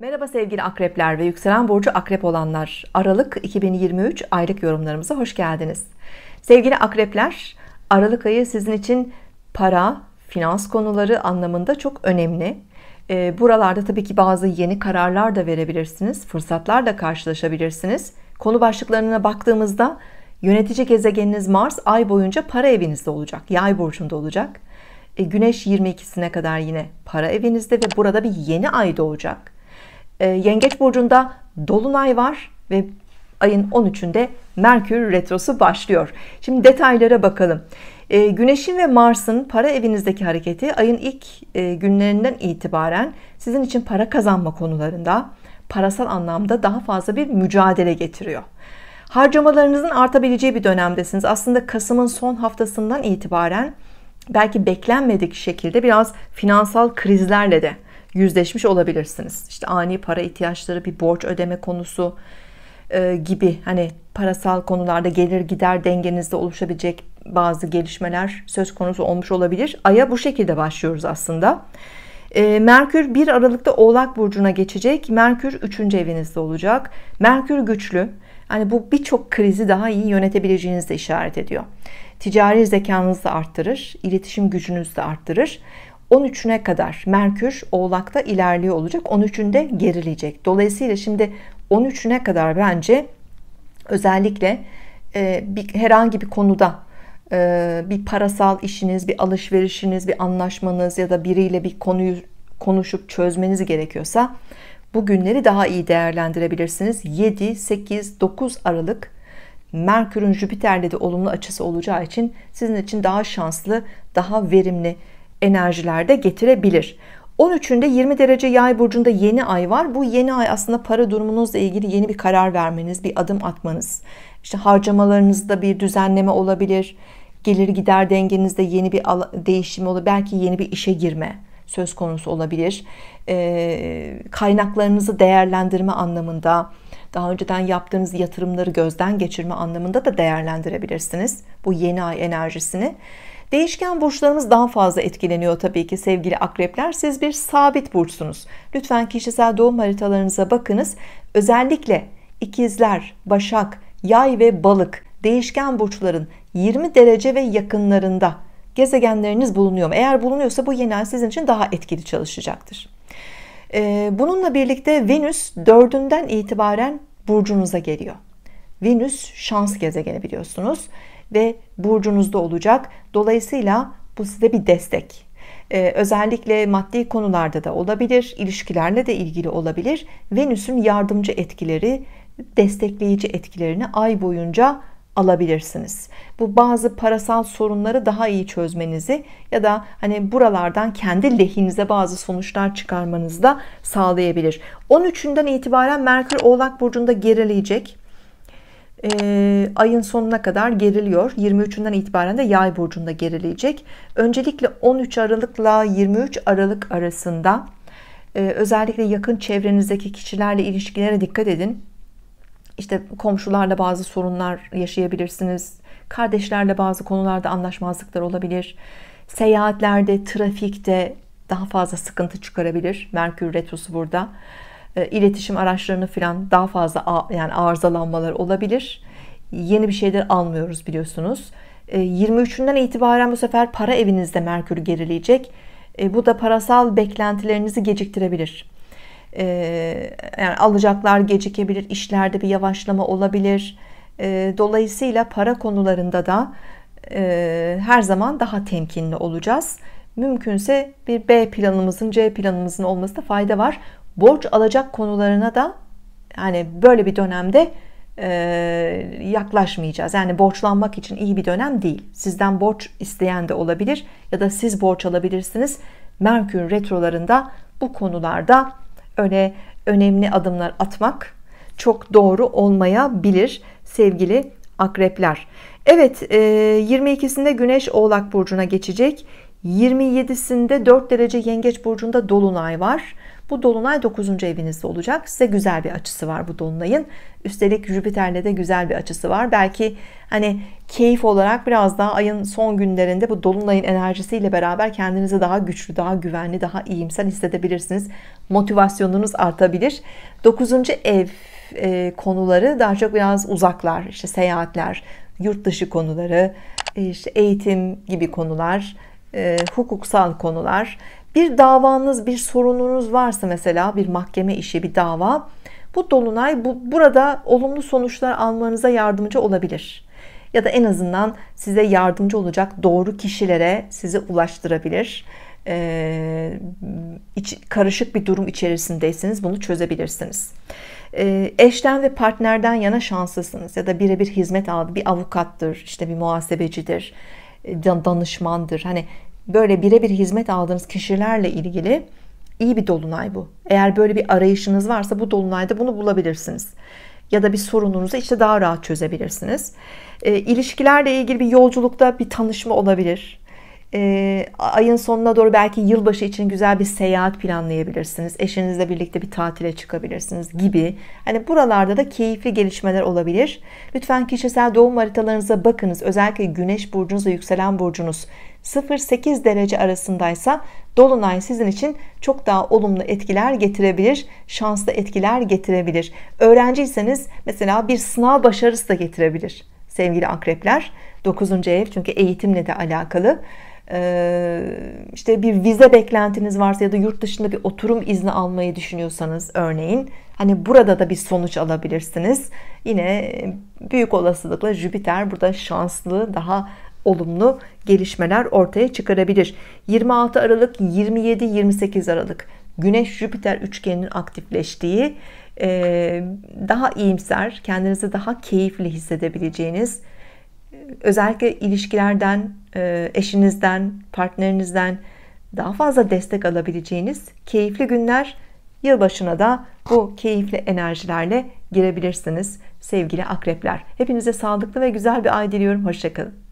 Merhaba sevgili akrepler ve yükselen burcu akrep olanlar. Aralık 2023 aylık yorumlarımıza hoş geldiniz. Sevgili akrepler, Aralık ayı sizin için para, finans konuları anlamında çok önemli. E, buralarda tabii ki bazı yeni kararlar da verebilirsiniz, fırsatlar da karşılaşabilirsiniz. Konu başlıklarına baktığımızda yönetici gezegeniniz Mars ay boyunca para evinizde olacak, yay burcunda olacak. E, güneş 22'sine kadar yine para evinizde ve burada bir yeni ay doğacak. Ee, Yengeç burcunda dolunay var ve ayın 13'ünde Merkür retrosu başlıyor. Şimdi detaylara bakalım. Ee, Güneş'in ve Mars'ın para evinizdeki hareketi ayın ilk e, günlerinden itibaren sizin için para kazanma konularında parasal anlamda daha fazla bir mücadele getiriyor. Harcamalarınızın artabileceği bir dönemdesiniz. Aslında Kasım'ın son haftasından itibaren belki beklenmedik şekilde biraz finansal krizlerle de yüzleşmiş olabilirsiniz. İşte ani para ihtiyaçları, bir borç ödeme konusu e, gibi hani parasal konularda gelir gider dengenizde oluşabilecek bazı gelişmeler söz konusu olmuş olabilir. Ay'a bu şekilde başlıyoruz aslında. E, Merkür 1 Aralık'ta Oğlak Burcu'na geçecek. Merkür 3. evinizde olacak. Merkür güçlü. Hani bu birçok krizi daha iyi yönetebileceğinizi de işaret ediyor. Ticari zekanızı da arttırır, iletişim gücünüzü de arttırır. 13'üne kadar Merkür Oğlak'ta ilerliyor olacak. 13'ünde gerileyecek. Dolayısıyla şimdi 13'üne kadar bence özellikle e, bir, herhangi bir konuda e, bir parasal işiniz, bir alışverişiniz, bir anlaşmanız ya da biriyle bir konuyu konuşup çözmeniz gerekiyorsa bu günleri daha iyi değerlendirebilirsiniz. 7, 8, 9 Aralık Merkür'ün Jüpiter'le de olumlu açısı olacağı için sizin için daha şanslı, daha verimli enerjilerde getirebilir. 13'ünde 20 derece yay burcunda yeni ay var. Bu yeni ay aslında para durumunuzla ilgili yeni bir karar vermeniz, bir adım atmanız. İşte harcamalarınızda bir düzenleme olabilir. Gelir gider dengenizde yeni bir değişim olabilir. Belki yeni bir işe girme söz konusu olabilir. E, kaynaklarınızı değerlendirme anlamında, daha önceden yaptığınız yatırımları gözden geçirme anlamında da değerlendirebilirsiniz. Bu yeni ay enerjisini. Değişken burçlarımız daha fazla etkileniyor tabii ki sevgili akrepler. Siz bir sabit burçsunuz. Lütfen kişisel doğum haritalarınıza bakınız. Özellikle ikizler, başak, yay ve balık değişken burçların 20 derece ve yakınlarında gezegenleriniz bulunuyor mu? Eğer bulunuyorsa bu yenen sizin için daha etkili çalışacaktır. Ee, bununla birlikte Venüs dördünden itibaren burcunuza geliyor. Venüs şans gezegeni biliyorsunuz ve burcunuzda olacak. Dolayısıyla bu size bir destek. Ee, özellikle maddi konularda da olabilir, ilişkilerle de ilgili olabilir. Venüs'ün yardımcı etkileri, destekleyici etkilerini ay boyunca alabilirsiniz. Bu bazı parasal sorunları daha iyi çözmenizi ya da hani buralardan kendi lehinize bazı sonuçlar çıkarmanızı da sağlayabilir. 13'ünden itibaren Merkür Oğlak burcunda gerileyecek e, ayın sonuna kadar geriliyor. 23'ünden itibaren de yay burcunda gerileyecek. Öncelikle 13 Aralık'la 23 Aralık arasında e, özellikle yakın çevrenizdeki kişilerle ilişkilere dikkat edin. İşte komşularla bazı sorunlar yaşayabilirsiniz. Kardeşlerle bazı konularda anlaşmazlıklar olabilir. Seyahatlerde, trafikte daha fazla sıkıntı çıkarabilir. Merkür Retrosu burada. Burada e, iletişim araçlarını falan daha fazla yani arızalanmalar olabilir. Yeni bir şeyler almıyoruz biliyorsunuz. 23'ünden e, itibaren bu sefer para evinizde Merkür gerileyecek. E, bu da parasal beklentilerinizi geciktirebilir. Yani alacaklar gecikebilir, işlerde bir yavaşlama olabilir. Dolayısıyla para konularında da her zaman daha temkinli olacağız. Mümkünse bir B planımızın, C planımızın olması da fayda var borç alacak konularına da yani böyle bir dönemde e, yaklaşmayacağız. Yani borçlanmak için iyi bir dönem değil. Sizden borç isteyen de olabilir ya da siz borç alabilirsiniz. Merkür retrolarında bu konularda öne önemli adımlar atmak çok doğru olmayabilir sevgili akrepler. Evet 22'sinde e, Güneş Oğlak Burcu'na geçecek. 27'sinde 4 derece yengeç burcunda dolunay var bu dolunay 9. evinizde olacak size güzel bir açısı var bu dolunayın üstelik Jüpiter'le de güzel bir açısı var belki hani keyif olarak biraz daha ayın son günlerinde bu dolunayın enerjisiyle beraber kendinizi daha güçlü daha güvenli daha iyimser hissedebilirsiniz motivasyonunuz artabilir 9. ev e, konuları daha çok biraz uzaklar işte seyahatler yurt dışı konuları e, işte eğitim gibi konular e, hukuksal konular. Bir davanız, bir sorununuz varsa mesela bir mahkeme işi, bir dava. Bu dolunay bu, burada olumlu sonuçlar almanıza yardımcı olabilir. Ya da en azından size yardımcı olacak doğru kişilere sizi ulaştırabilir. Ee, iç, karışık bir durum içerisindeyseniz bunu çözebilirsiniz. Ee, eşten ve partnerden yana şanslısınız ya da birebir hizmet aldı bir avukattır işte bir muhasebecidir e, danışmandır hani böyle birebir hizmet aldığınız kişilerle ilgili iyi bir dolunay bu. Eğer böyle bir arayışınız varsa bu dolunayda bunu bulabilirsiniz. Ya da bir sorununuzu işte daha rahat çözebilirsiniz. E, ilişkilerle ilgili bir yolculukta bir tanışma olabilir e, ayın sonuna doğru belki yılbaşı için güzel bir seyahat planlayabilirsiniz. Eşinizle birlikte bir tatile çıkabilirsiniz gibi. Hani buralarda da keyifli gelişmeler olabilir. Lütfen kişisel doğum haritalarınıza bakınız. Özellikle güneş burcunuzla yükselen burcunuz 0-8 derece arasındaysa dolunay sizin için çok daha olumlu etkiler getirebilir. Şanslı etkiler getirebilir. Öğrenciyseniz mesela bir sınav başarısı da getirebilir sevgili akrepler. 9. ev çünkü eğitimle de alakalı. Ee, işte bir vize beklentiniz varsa ya da yurt dışında bir oturum izni almayı düşünüyorsanız örneğin hani burada da bir sonuç alabilirsiniz. Yine e, büyük olasılıkla Jüpiter burada şanslı daha olumlu gelişmeler ortaya çıkarabilir. 26 Aralık 27-28 Aralık Güneş Jüpiter üçgeninin aktifleştiği e, daha iyimser kendinizi daha keyifli hissedebileceğiniz özellikle ilişkilerden, e, eşinizden, partnerinizden daha fazla destek alabileceğiniz keyifli günler yılbaşına da bu keyifli enerjilerle girebilirsiniz sevgili akrepler. Hepinize sağlıklı ve güzel bir ay diliyorum. Hoşçakalın.